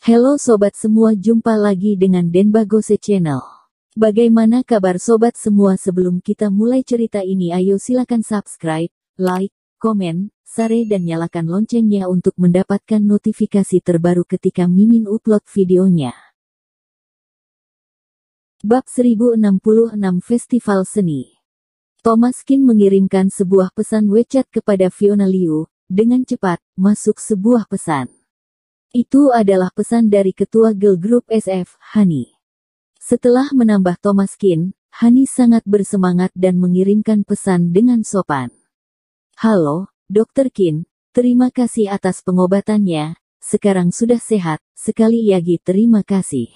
Halo sobat semua, jumpa lagi dengan Denbagose Channel. Bagaimana kabar sobat semua sebelum kita mulai cerita ini ayo silakan subscribe, like, komen, share dan nyalakan loncengnya untuk mendapatkan notifikasi terbaru ketika Mimin upload videonya. Bab 1066 Festival Seni Thomas Kin mengirimkan sebuah pesan WeChat kepada Fiona Liu, dengan cepat, masuk sebuah pesan. Itu adalah pesan dari ketua Girl Group SF, Hani. Setelah menambah Thomas Kin, Hani sangat bersemangat dan mengirimkan pesan dengan sopan. Halo, Dr. Kin, terima kasih atas pengobatannya, sekarang sudah sehat, sekali Yagi terima kasih.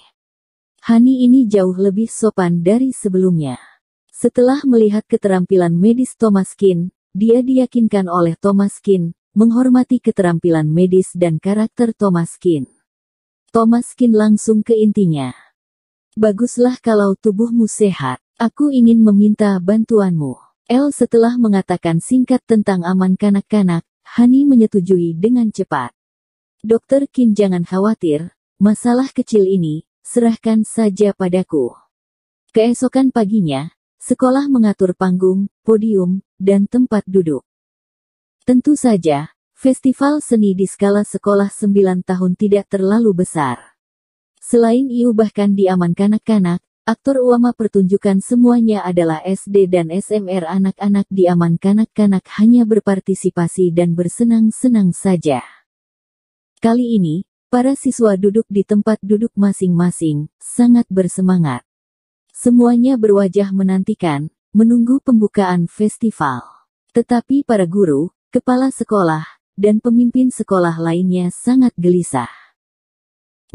Hani ini jauh lebih sopan dari sebelumnya. Setelah melihat keterampilan medis Thomas Kin, dia diyakinkan oleh Thomas Kin, menghormati keterampilan medis dan karakter Thomas Kin. Thomas Kin langsung ke intinya. Baguslah kalau tubuhmu sehat. Aku ingin meminta bantuanmu. El setelah mengatakan singkat tentang aman kanak-kanak, Hani menyetujui dengan cepat. Dokter Kin jangan khawatir, masalah kecil ini, serahkan saja padaku. Keesokan paginya, sekolah mengatur panggung, podium, dan tempat duduk. Tentu saja, festival seni di skala sekolah 9 tahun tidak terlalu besar. Selain IU bahkan diaman kanak-kanak, aktor ulama pertunjukan semuanya adalah SD dan SMR anak-anak diaman kanak-kanak hanya berpartisipasi dan bersenang-senang saja. Kali ini, para siswa duduk di tempat duduk masing-masing, sangat bersemangat. Semuanya berwajah menantikan, menunggu pembukaan festival. Tetapi para guru, kepala sekolah, dan pemimpin sekolah lainnya sangat gelisah.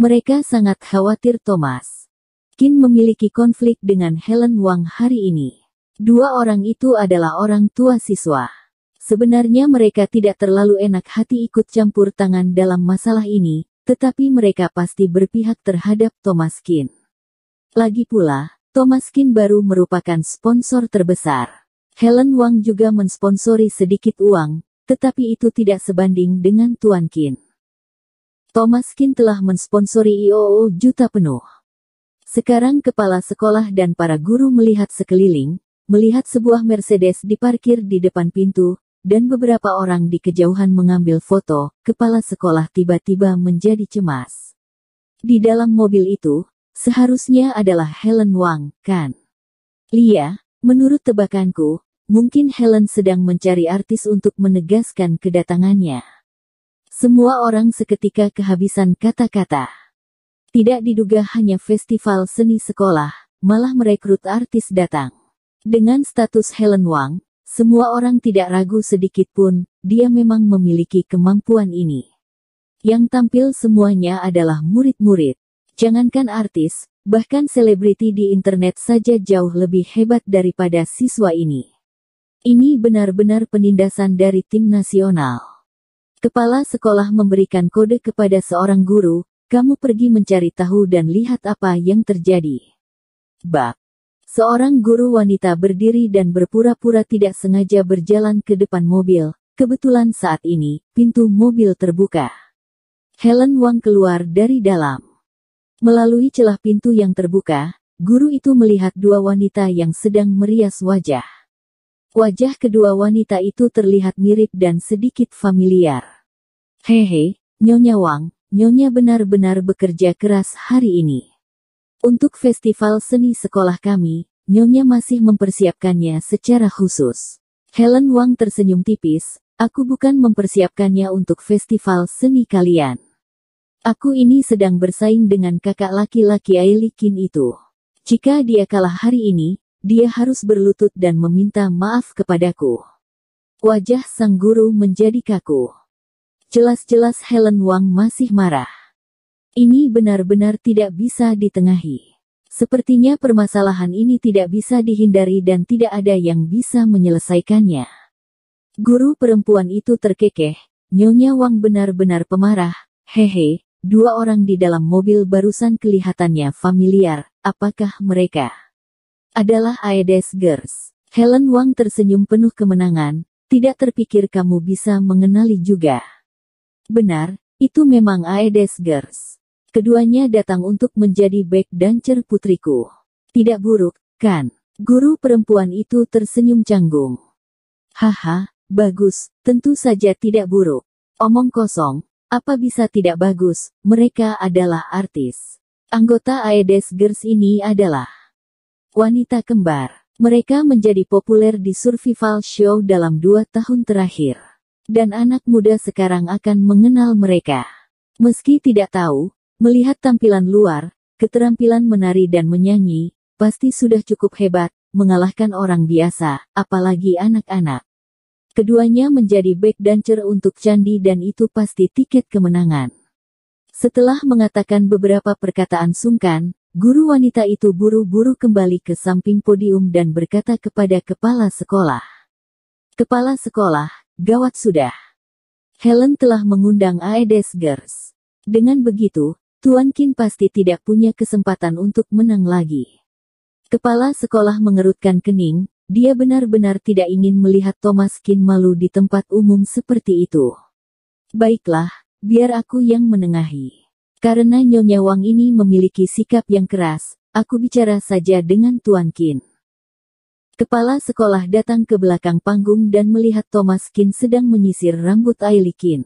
Mereka sangat khawatir Thomas. Kin memiliki konflik dengan Helen Wang hari ini. Dua orang itu adalah orang tua siswa. Sebenarnya mereka tidak terlalu enak hati ikut campur tangan dalam masalah ini, tetapi mereka pasti berpihak terhadap Thomas Kin. Lagi pula, Thomas Kin baru merupakan sponsor terbesar. Helen Wang juga mensponsori sedikit uang, tetapi itu tidak sebanding dengan Tuan Kin. Thomas Kin telah mensponsori IOO juta penuh. Sekarang kepala sekolah dan para guru melihat sekeliling, melihat sebuah Mercedes diparkir di depan pintu, dan beberapa orang di kejauhan mengambil foto, kepala sekolah tiba-tiba menjadi cemas. Di dalam mobil itu, seharusnya adalah Helen Wang, kan? Lia, menurut tebakanku, Mungkin Helen sedang mencari artis untuk menegaskan kedatangannya. Semua orang seketika kehabisan kata-kata. Tidak diduga hanya festival seni sekolah, malah merekrut artis datang. Dengan status Helen Wang, semua orang tidak ragu sedikit pun, dia memang memiliki kemampuan ini. Yang tampil semuanya adalah murid-murid. Jangankan artis, bahkan selebriti di internet saja jauh lebih hebat daripada siswa ini. Ini benar-benar penindasan dari tim nasional. Kepala sekolah memberikan kode kepada seorang guru, kamu pergi mencari tahu dan lihat apa yang terjadi. Bak. Seorang guru wanita berdiri dan berpura-pura tidak sengaja berjalan ke depan mobil, kebetulan saat ini, pintu mobil terbuka. Helen Wang keluar dari dalam. Melalui celah pintu yang terbuka, guru itu melihat dua wanita yang sedang merias wajah. Wajah kedua wanita itu terlihat mirip dan sedikit familiar. Hehe, Nyonya Wang, Nyonya benar-benar bekerja keras hari ini. Untuk festival seni sekolah kami, Nyonya masih mempersiapkannya secara khusus. Helen Wang tersenyum tipis, aku bukan mempersiapkannya untuk festival seni kalian. Aku ini sedang bersaing dengan kakak laki-laki Ailikin itu. Jika dia kalah hari ini, dia harus berlutut dan meminta maaf kepadaku. Wajah sang guru menjadi kaku. Jelas-jelas Helen Wang masih marah. Ini benar-benar tidak bisa ditengahi. Sepertinya permasalahan ini tidak bisa dihindari dan tidak ada yang bisa menyelesaikannya. Guru perempuan itu terkekeh, Nyonya Wang benar-benar pemarah, hehe, dua orang di dalam mobil barusan kelihatannya familiar, apakah mereka? adalah Aedes Gers. Helen Wang tersenyum penuh kemenangan, tidak terpikir kamu bisa mengenali juga. Benar, itu memang Aedes Gers. Keduanya datang untuk menjadi back dancer putriku. Tidak buruk, kan? Guru perempuan itu tersenyum canggung. Haha, bagus, tentu saja tidak buruk. Omong kosong, apa bisa tidak bagus, mereka adalah artis. Anggota Aedes Gers ini adalah wanita kembar. Mereka menjadi populer di survival show dalam dua tahun terakhir. Dan anak muda sekarang akan mengenal mereka. Meski tidak tahu, melihat tampilan luar, keterampilan menari dan menyanyi, pasti sudah cukup hebat, mengalahkan orang biasa, apalagi anak-anak. Keduanya menjadi back dancer untuk Candi dan itu pasti tiket kemenangan. Setelah mengatakan beberapa perkataan sungkan, Guru wanita itu buru-buru kembali ke samping podium dan berkata kepada kepala sekolah. Kepala sekolah, gawat sudah. Helen telah mengundang Aedes Gers. Dengan begitu, Tuan Kin pasti tidak punya kesempatan untuk menang lagi. Kepala sekolah mengerutkan kening, dia benar-benar tidak ingin melihat Thomas Kin malu di tempat umum seperti itu. Baiklah, biar aku yang menengahi. Karena Nyonya Wang ini memiliki sikap yang keras, aku bicara saja dengan Tuan Kin. Kepala sekolah datang ke belakang panggung dan melihat Thomas Kin sedang menyisir rambut Aili Kin.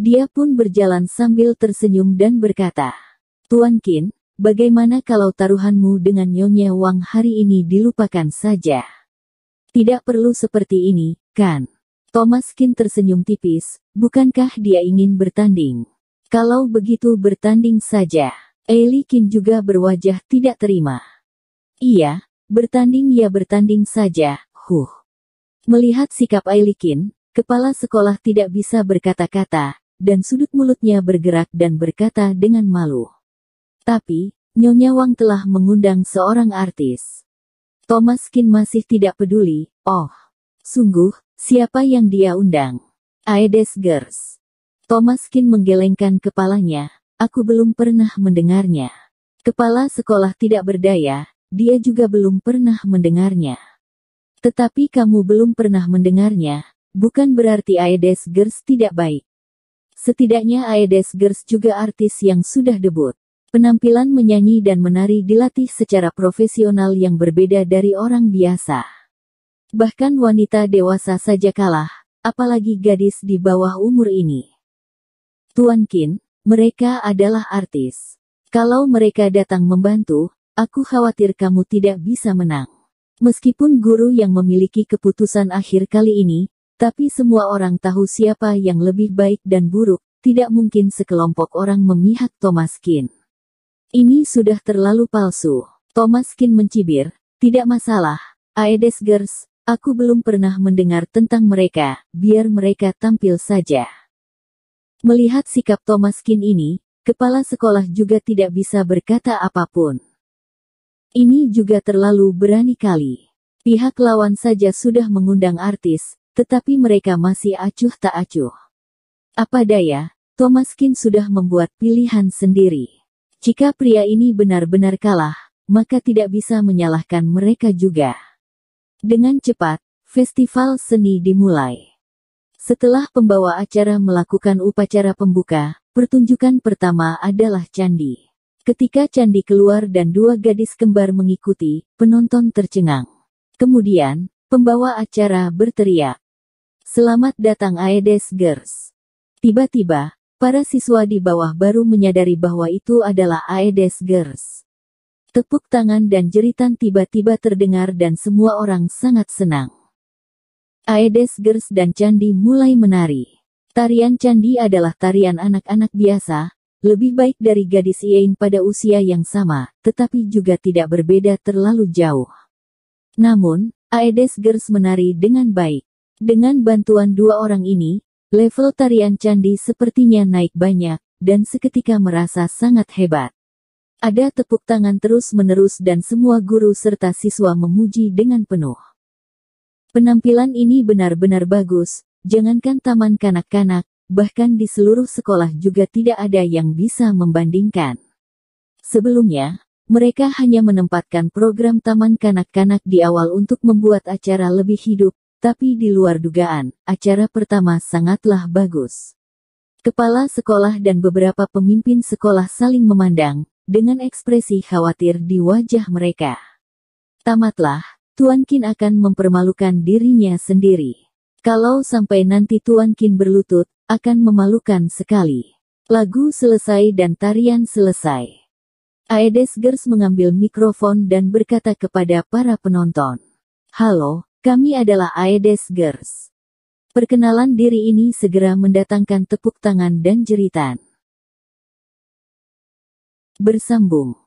Dia pun berjalan sambil tersenyum dan berkata, Tuan Kin, bagaimana kalau taruhanmu dengan Nyonya Wang hari ini dilupakan saja? Tidak perlu seperti ini, kan? Thomas Kin tersenyum tipis, bukankah dia ingin bertanding? Kalau begitu bertanding saja. Kin juga berwajah tidak terima. Iya, bertanding ya bertanding saja, huh. Melihat sikap Kin, kepala sekolah tidak bisa berkata-kata, dan sudut mulutnya bergerak dan berkata dengan malu. Tapi, Nyonya Wang telah mengundang seorang artis. Thomas Kin masih tidak peduli, oh. Sungguh, siapa yang dia undang? Aedes Gers. Thomas Kin menggelengkan kepalanya, aku belum pernah mendengarnya. Kepala sekolah tidak berdaya, dia juga belum pernah mendengarnya. Tetapi kamu belum pernah mendengarnya, bukan berarti Aedes Gers tidak baik. Setidaknya Aedes Gers juga artis yang sudah debut. Penampilan menyanyi dan menari dilatih secara profesional yang berbeda dari orang biasa. Bahkan wanita dewasa saja kalah, apalagi gadis di bawah umur ini. Tuan Kin, mereka adalah artis. Kalau mereka datang membantu, aku khawatir kamu tidak bisa menang. Meskipun guru yang memiliki keputusan akhir kali ini, tapi semua orang tahu siapa yang lebih baik dan buruk, tidak mungkin sekelompok orang memihak Thomas Kin. Ini sudah terlalu palsu. Thomas Kin mencibir, tidak masalah, Aedes Gers, aku belum pernah mendengar tentang mereka, biar mereka tampil saja. Melihat sikap Thomas Kin ini, kepala sekolah juga tidak bisa berkata apapun. Ini juga terlalu berani kali. Pihak lawan saja sudah mengundang artis, tetapi mereka masih acuh tak acuh. Apa daya, Thomas Kin sudah membuat pilihan sendiri. Jika pria ini benar-benar kalah, maka tidak bisa menyalahkan mereka juga. Dengan cepat, festival seni dimulai. Setelah pembawa acara melakukan upacara pembuka, pertunjukan pertama adalah candi. Ketika candi keluar dan dua gadis kembar mengikuti, penonton tercengang. Kemudian, pembawa acara berteriak. Selamat datang Aedes Girls. Tiba-tiba, para siswa di bawah baru menyadari bahwa itu adalah Aedes Girls. Tepuk tangan dan jeritan tiba-tiba terdengar dan semua orang sangat senang. Aedes Gers dan Candi mulai menari. Tarian Candi adalah tarian anak-anak biasa, lebih baik dari gadis Iain pada usia yang sama, tetapi juga tidak berbeda terlalu jauh. Namun, Aedes Gers menari dengan baik. Dengan bantuan dua orang ini, level tarian Candi sepertinya naik banyak, dan seketika merasa sangat hebat. Ada tepuk tangan terus-menerus dan semua guru serta siswa memuji dengan penuh. Penampilan ini benar-benar bagus, jangankan taman kanak-kanak, bahkan di seluruh sekolah juga tidak ada yang bisa membandingkan. Sebelumnya, mereka hanya menempatkan program taman kanak-kanak di awal untuk membuat acara lebih hidup, tapi di luar dugaan, acara pertama sangatlah bagus. Kepala sekolah dan beberapa pemimpin sekolah saling memandang, dengan ekspresi khawatir di wajah mereka. Tamatlah, Tuan Kin akan mempermalukan dirinya sendiri. Kalau sampai nanti Tuan Kin berlutut, akan memalukan sekali. Lagu selesai dan tarian selesai. Aedes Gers mengambil mikrofon dan berkata kepada para penonton. Halo, kami adalah Aedes Gers. Perkenalan diri ini segera mendatangkan tepuk tangan dan jeritan. Bersambung